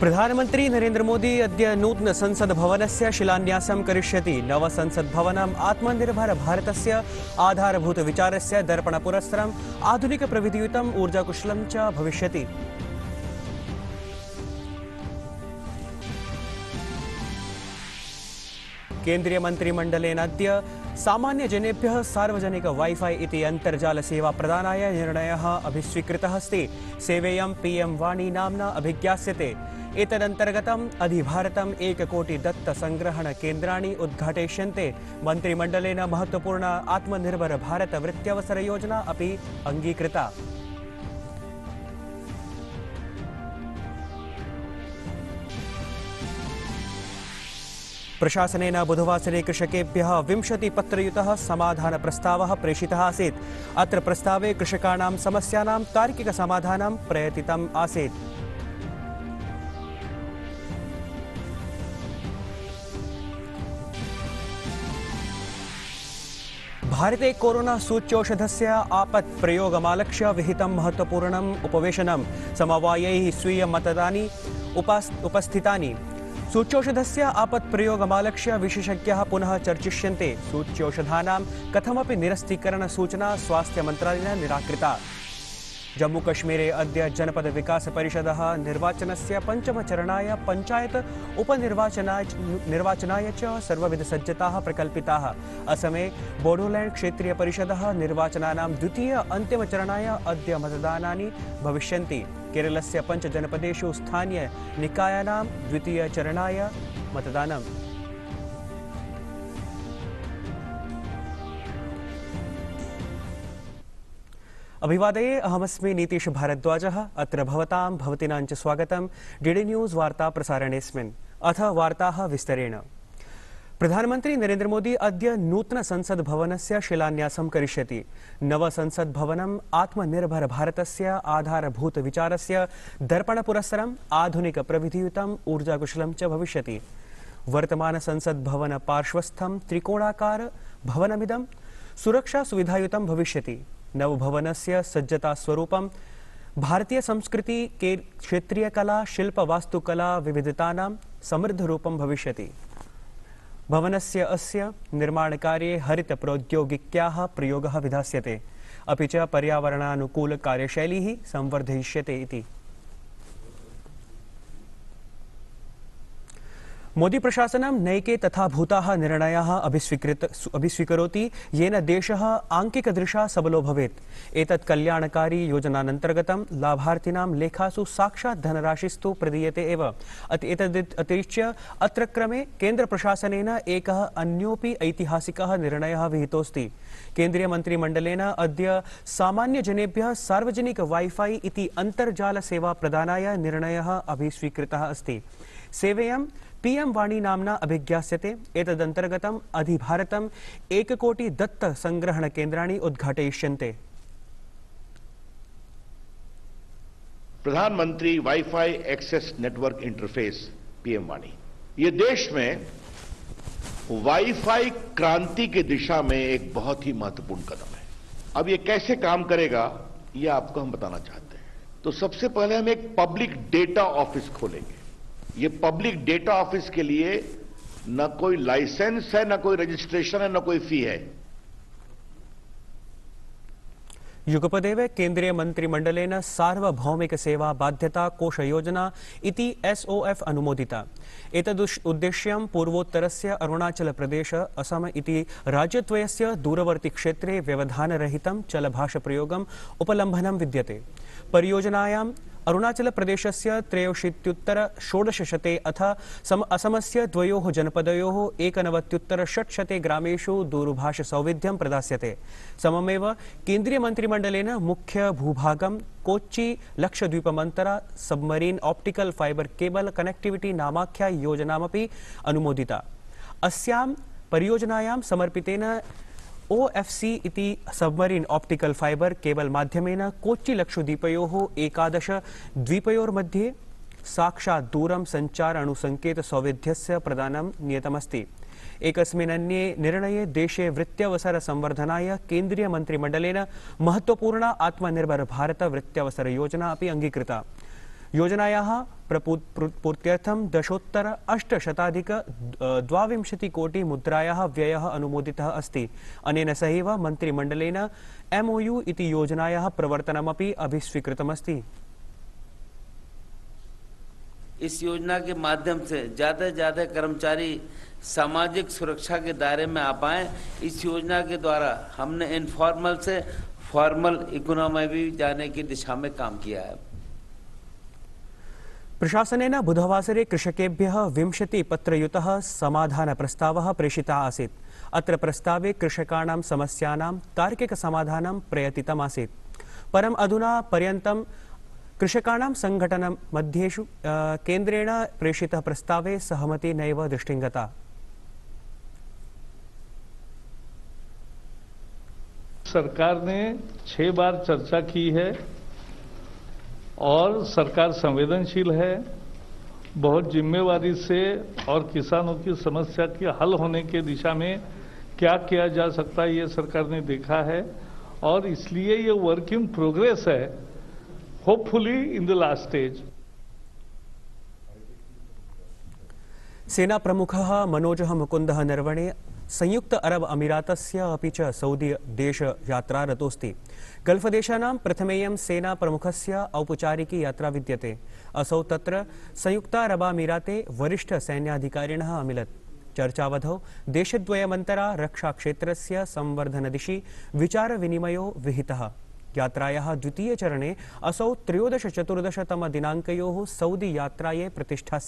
प्रधानमंत्री प्रधानमन्त्री मोदी अद्य नूतनसंसद्भवनस्य शिलान्यासं करिष्यति नवसंसद्भवनम् आत्मनिर्भरभारतस्य आधारभूतविचारस्य दर्पणपुरस्सरम् आधुनिकप्रविधियुतम् ऊर्जाकुशलं च भविष्य केंद्रीय सामान्य जनेभ्य सार्वजनिक वैफै इति प्रदान निर्णय अभिस्वीकृत अस्त सेवेयं पीएम वाणी नाम्ना अभिज्ञास्यते एतदन्तर्गतम् अधिभारतम् एककोटिदत्तसङ्ग्रहणकेन्द्राणि उद्घाटयिष्यन्ते मन्त्रिमण्डलेन महत्वपूर्ण आत्मनिर्भरभारतवृत्त्यवसरयोजना अपि अङ्गीकृता प्रशासनेन बुधवासरे पत्रयुत विंशतिपत्रयुतः प्रस्ताव प्रेषितः आसीत् अत्र प्रस्तावे कृषकाणां समस्यानां तार्किकसमाधानं प्रयतितम् आसीत् भारते कोरोना सूच्यौषधस्य आपत्प्रयोगमालक्ष्य विहित महत्वपूर्ण उपवेशनम समवायैः स्वीय उपास् उपस्थितानि सूच्यौषधस्य आलक्ष्य विशेषज्ञ पुनः चर्चिष्यन्ते सूच्यौषधानां कथमपि स्वास्थ्य मंत्रालय निराकृता जम्मू जम्मूकश्मीरे अद्य से पंचम चरणा पंचायत उपनिर्वाचनाय निर्वाचनाय सज्जता सर्वविधसज्जताः प्रकल्पिताः बोडोलैंड क्षेत्रीय परिषद निर्वाचना द्वितीय चरणा अद्य पंच भविष्यन्ति स्थानीय पञ्चजनपदेषु द्वितीय चरणा मतदान अभिवादये अहमस्मि नीतीश भारद्वाजः अत्र भवतां भवतीनां च स्वागतं डीडी न्यूज़ वार्ता प्रसारणेऽस्मिन् अथ वार्ताः विस्तरेण प्रधानमंत्री प्रधानमन्त्री नरेन्द्रमोदी अद्य नूतनसंसद्भवनस्य शिलान्यासं करिष्यति नवसंसद्भवनम् आत्मनिर्भरभारतस्य आधारभूतविचारस्य दर्पणपुरस्सरम् आधुनिकप्रविधियुतम् ऊर्जाकुशलं च भविष्यति वर्तमानसंसद्भवनपार्श्वस्थं त्रिकोणाकार भवनमिदं सुरक्षासुविधायुतं भविष्यति नवभवन से स्वरूप भारतीय संस्कृति के क्षेत्रीयकला शिल्पवास्तुकला विविधतानां भविष्य भविष्यति भवनस्य अस्य कार्य हरित प्रौद्योगिक्या प्रयोग विधाते अभी पर्यावरणानुकूलकार्यशैलीः कार्यशैली इति मोदी प्रशासन नैके तथाभूताः निर्णयाः अभिस्वीकृत अभिस्वीकरोति येन आंकिक दृशा सबलो भवेत् एतत् कल्याणकारी योजनागत लाभार्थिनां लेखासु साक्षा धनराशिस्तु प्रदीयते एव अतिरिच्य अत्र क्रमे केन्द्रप्रशासनेन एकः अन्योपि निर्णय निर्णयः केन्द्रीय मंत्रिमंडल अद्य सामान्यजनेभ्यः सार्वजनिक वाईफाई इति सेवा प्रदानाय निर्णय अभिस्वीकृतः अस्ति सेवेयं पीएम वाणी एक अभिज्ञास्यते दत्त संग्रहण केंद्राणी उद्घाटयिष्यन्ते प्रधानमंत्री WiFi access network interface PM वाणी ये देश में वाईफाई क्रांति की दिशा में एक बहुत ही महत्वपूर्ण कदम है अब ये कैसे काम करेगा ये आपको हम बताना चाहते हैं तो सबसे पहले हम एक पब्लिक डेटा ऑफिस खोलेंगे ये पब्लिक डेटा ऑफिस के लिए न कोई लाइसेंस है न कोई रजिस्ट्रेशन है न कोई फी है युगपदेवे केन्द्रीय मंत्रिमंडलेन सार्वभौमिक सेवा बाध्यता कोष योजना एसओएफ अनुमोदिता एक उद्देश्य पूर्वोत्तर अरुणाचल प्रदेश असम राज्य दूरवर्ती क्षेत्रे व्यवधानरहित चलभाष प्रयोग उपलब्धन विद्यते परियोजनायां अरुणाचल प्रदेश से त्रयशीतुतर षोडशते अथ असम से एक सम षटते द्वयोः दूरभाष सौविध्यम ग्रामेषु दूरभाषसौविध्यं केन्द्रीय मंत्रिमंडल मुख्य भूभाग कोच्चि लक्षद्वीपमन्तरा submarine optical fibre cable connectivity नामाख्या योजना अमोदिता अस्यां परियोजनायां समर्पितेन ओ एफ इति सबमरीन ऑप्टिकल फाइबर केबल् माध्यमेन कोच्चिलक्षुद्वीपयोः एकादश द्वीपयोर्मध्ये साक्षात् दूरं सञ्चाराणुसङ्केतसौविध्यस्य प्रदानं नियतमस्ति एकस्मिन्नन्ये निर्णये देशे वृत्त्यवसरसंवर्धनाय केन्द्रीयमन्त्रिमण्डलेन महत्वपूर्णा आत्मनिर्भरभारतवृत्त्यवसरयोजना अपि अङ्गीकृता योजनाया प्रपूर्त्यर्थं दशोत्तर अष्टशताधिक द्वाविंशतिकोटिमुद्रायाः व्ययः अनुमोदितः अस्ति अनेन सहैव मंत्रिमंडल एमओयू इति योजनाया प्रवर्तनमें अभिस्वीकृतमस्ति इस योजना के माध्यम से ज़्यादा से ज़्यादा कर्मचारी सामाजिक सुरक्षा के दायरे में आ पाए इस योजना के द्वारा हमने इनफॉर्मल से फॉर्मल इकोनॉमी भी जाने की दिशा में काम किया है प्रशासन बुधवासरे पत्रयुत विंशतिपत्रयुतः प्रस्ताव प्रेषितः आसी अत्र प्रस्तावे कृषकाण समस्यानां तार्किकसमाधानं आसी परम अधुना पर्यत कृषकाण संघटन मध्येषु केन्द्रेण प्रेषितः प्रस्ताव सहमति नव दृष्टिङ्गता सरकार ने छह बार चर्चा की है और सरकार संवेदनशील है बहुत जिम्मेवारी से और किसानों की समस्या के हल होने के दिशा में क्या किया जा सकता है ये सरकार ने देखा है और इसलिए ये वर्क इन प्रोग्रेस है hopefully in the last stage सेना प्रमुख मनोज मुकुंद नरवणे संयुक्त अरब अमीरात अभी चौदी देश यात्रा प्रथम सेना प्रमुख से औपचारिकी यात्रा विद्यते असौ तत्र संयुक्तारबामीराते वरिष्ठसैन्याधिकारिणः अमिलत् संवर्धन दिशि विचार विनम वि विहितः द्वितीय चरणे असौ त्रयोदशचतुर्दशतमदिनाङ्कयोः सऊदी यात्राए प्रतिष्ठा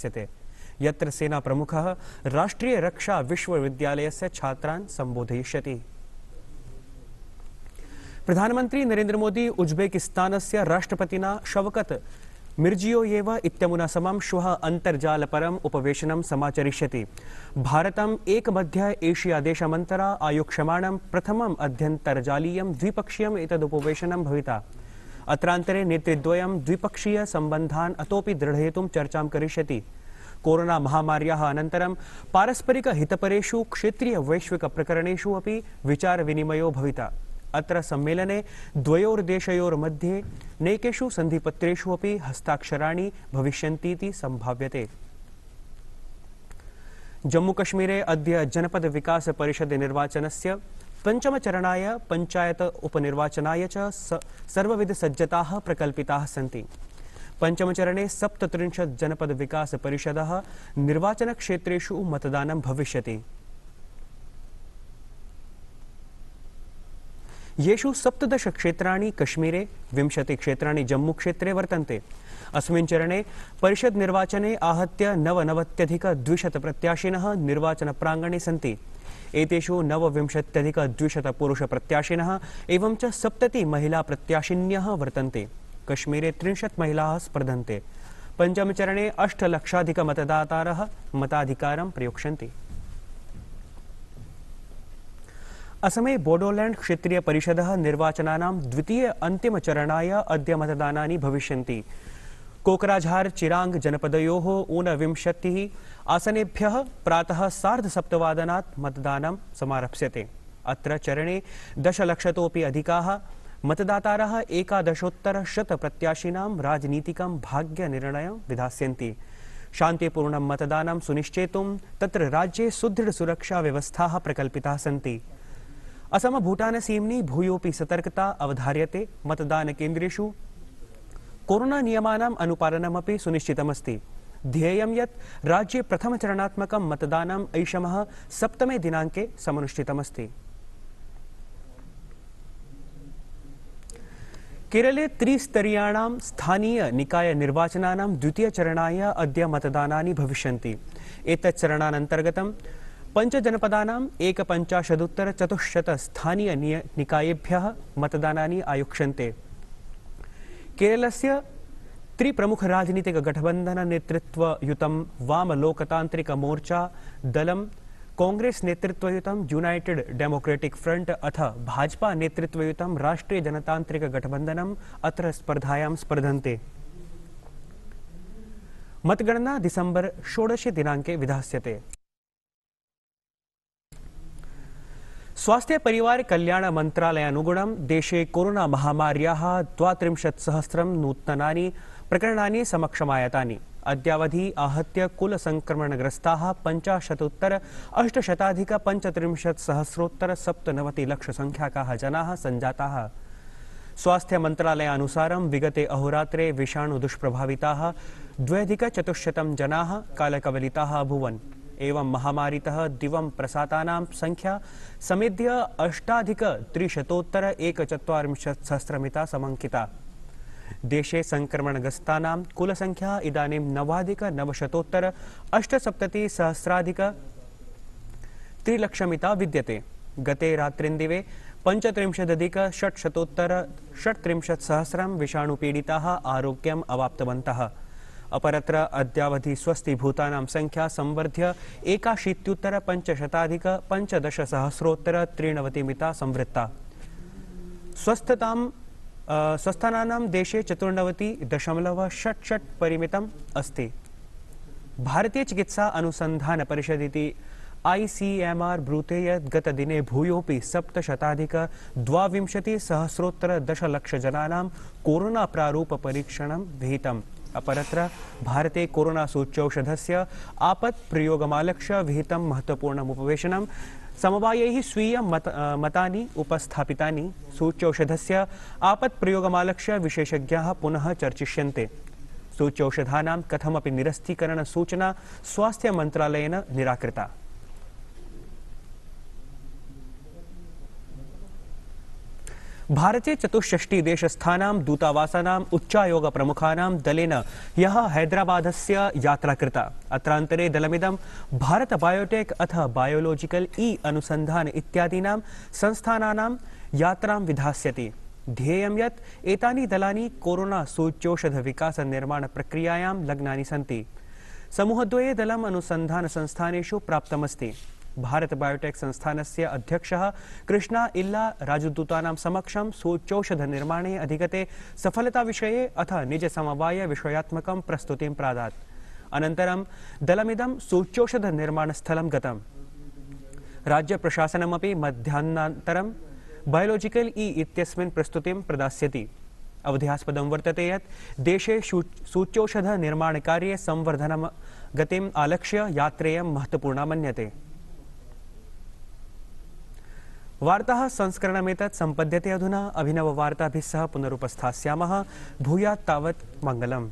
यत्र सेनाप्रमुखः संबोधय छात्रान् सम्बोधयिष्यति मोदी नरेन्द्रमोदी उज्बेकिस्तानस्य राष्ट्रपतिना शवकत मिर्जियोयेव इत्यमुना समं श्वः अन्तर्जालपरम् एक मध्य एशिया देश मंतरा आयोक्ष्यमाणं प्रथम अध्यंतर्जालीय द्विपक्षीय एतदुपवेशनं भविता अत्रान्तरे द्विपक्षीय द्विपक्षीयसम्बन्धान् अतोपि दृढयितुं चर्चा करिष्यति कोरोना हितपरेश क्षेत्रीय वैश्विक क्षेत्रीयवैश्विकप्रकरणेषु विचार विनम भविता अत्र सम्मेलने द्वयोर्देशयोर्मध्ये नैकेषु सन्धिपत्रेषु अपि हस्ताक्षराणि भविष्यन्तीति सम्भाव्यते कश्मीरे अद्य पंचम पञ्चमचरणाय पंचायत उपनिर्वाचनाय च सज्जता प्रकल्पिताः सन्ति पञ्चमचरणे निर्वाचन क्षेत्र मतदानं भविष्यति येषु सप्तदश क्षेत्राणि कश्मीरे विंशतिक्षेत्राणि जम्मूक्षेत्रे वर्तन्ते अस्मिन् चरणे परिषद्निर्वाचने आहत्य नवनवत्यधिकद्विशतप्रत्याशिनः निर्वाचनप्राङ्गणे सन्ति एतेषु नवविंशत्यधिकद्विशतपुरुषप्रत्याशिनः एवं च सप्ततिमहिलाप्रत्याशिन्यः वर्तन्ते कश्मीरे त्रिंशत् महिलाः स्पर्धन्ते पञ्चमचरणे अष्टलक्षाधिकमतदातारः मताधिकारं प्रयोक्ष्यन्ति असमे बोडोलैंड क्षेत्रीय परिषद निर्वाचना द्वितीय अंतिम चरणाय अद्य मतदान भविष्य कोकराझार चिरांग ऊन विंशति आसनेभ्य प्रातः सप्तवादना मतदान समारप्स्यते अत्र चरणे दशलक्षतोपि अधिकाः शत प्रत्याशीना एकादशोत्तरशतप्रत्याशिनां भाग्य निर्णय विधास्यन्ति शांतिपूर्ण मतदान सुनिश्चे त्र राज्ये सुदृढसुरक्षाव्यवस्थाः असम भूटान सीमनी भूयोऽपि सतर्कता अवधार्यते कोरोना कोरोनानियमानाम् अनुपालनमपि सुनिश्चितमस्ति ध्येयं यत् राज्ये प्रथमचरणात्मकं मतदानम् ऐषमः सप्तमे दिनाङ्के समनुष्ठितमस्ति केरले त्रिस्तरीयाणां स्थानीयनिकायनिर्वाचनानां द्वितीयचरणाय अद्य मतदानानि भविष्यन्ति एतच्चरणानन्तर्गतं पञ्चजनपदानाम् एकपञ्चाशदुत्तरचतुश्शतस्थानीयनिकायेभ्यः मतदानानि आयोक्ष्यन्ते केरलस्य त्रिप्रमुखराजनीतिकगठबन्धननेतृत्वयुतं वामलोकतान्त्रिकमोर्चा दलं कांग्रेस नेतृत्वयुतं युनाइटेड डेमोक्रेटिक फ्रंट अथ भाजपा नेतृत्वयुतं राष्ट्रीय जनतांत्रिक गठबंधनम अत्र स्पर्धायां स्पर्धन्ते मतगणना दिसंबर षोडशे दिनांके विधास्यते स्वास्थ्य परिवार कल्याण मन्त्रालयानुगुणं देशे कोरोना महामारिया द्वांशत्सहस्रम नूतना प्रकरण समक्षमायतानी अद्यावधि आहत्य कुल संक्रमणग्रस्ता पंचाशतोत्तर अष्टशताधिक पंचत्रिंशत् सहस्रोत्तर सप्तनवतिलक्ष संख्याका जना संजाता स्वास्थ्य मंत्रालय मंत्रालयानुसारं विगते अहोरात्रे विषाणु दुष्प्रभाविता द्व्यधिक चतुशत जना कालकवलिताः अभूवन एवं महामारी दिव प्रसाता संख्या समेध्य अष्टाधिक त्रिशतोत्तर एक चुरीशत सहस्रमिता समङ्किता देशे संक्रमणग्रस्ता संक्रमणग्रस्तानां कुलसङ्ख्या इदानीं नवाधिकनवशतोत्तर सहस्राधिक त्रिलक्षमिता विद्यते गते रात्रिंदिवे रात्रिन्दिवे पञ्चत्रिंशदधिकषट्शतोत्तर षट्त्रिंशत्सहस्रं विषाणुपीडिताः आरोग्यम् अवाप्तवन्तः अपरत्र अद्यावधि स्वस्थीभूतानां संख्या संवर्ध्य एकाशीत्युत्तर पञ्चशताधिक पञ्चदशसहस्रोत्तर त्रिणवतिमिता संवृत्ता स्वस्थतां स्वस्थानानां देशे चतुर्णवति दशमलव षट् षट् परिमितम् अस्ति भारतीयचिकित्सा अनुसन्धानपरिषदिति ऐ सी एम् आर् ब्रूते यत् गतदिने भूयोऽपि सप्तशताधिकद्वाविंशतिसहस्रोत्तरदशलक्षजनानां कोरोनाप्रारूपपरीक्षणं विहितम् अपरत्र भारते कोरोनासूच्यौषधस्य आपत्प्रयोगमालक्ष्य विहितं महत्वपूर्णमुपवेशनं समवाय स्वीय मत, मतानि उपस्थापितानि आपत् आपत्प्रयोगमालक्ष्य विशेषज्ञ पुनः चर्चिष्य सूच्यौषधा कथमी निरस्तीकरण सूचना स्वास्थ्य मंत्रालय निराकृता भारते चतुष्षष्टिदेशस्थानां उच्चाग उच्चायोगप्रमुखानां दलेन ह्यः हैदराबादस्य यात्रा कृता अत्रान्तरे दलमिदं भारत बायोटेक् अथ बायोलॉजिकल ई अनुसन्धान इत्यादीनां संस्थानानां यात्रां विधास्यति ध्येयं यत् एतानि दलानि कोरोना सूच्यौषधविकासनिर्माणप्रक्रियायां लग्नानि सन्ति समूहद्वये दलम् अनुसन्धानसंस्थानेषु प्राप्तमस्ति भारत बायोटेक संस्थान अध्यक्ष कृष्णा इल्ला समक्ष सूच्यौषध निर्माण अधिगते विषय अथ प्रादा विषयात्मकं प्रस्तुतिं सूच्यौषध निर्माण स्थल ग राज्य प्रशासनमें मध्या बायोलॉजिकल ई प्रस्तुति प्रस्तुतिं प्रदास्यति अवध्यास्पदं वर्तते ये देशे कार्य संवर्धन गतिम् आलक्ष्य महत्वपूर्ण महत्वपूर्णा मन्यते वार्ताः संस्करणमेतत् संपद्यते अधुना अभिनववार्ताभिः सह पुनरुपस्थायाम भूयात् तावत् मङ्गलम्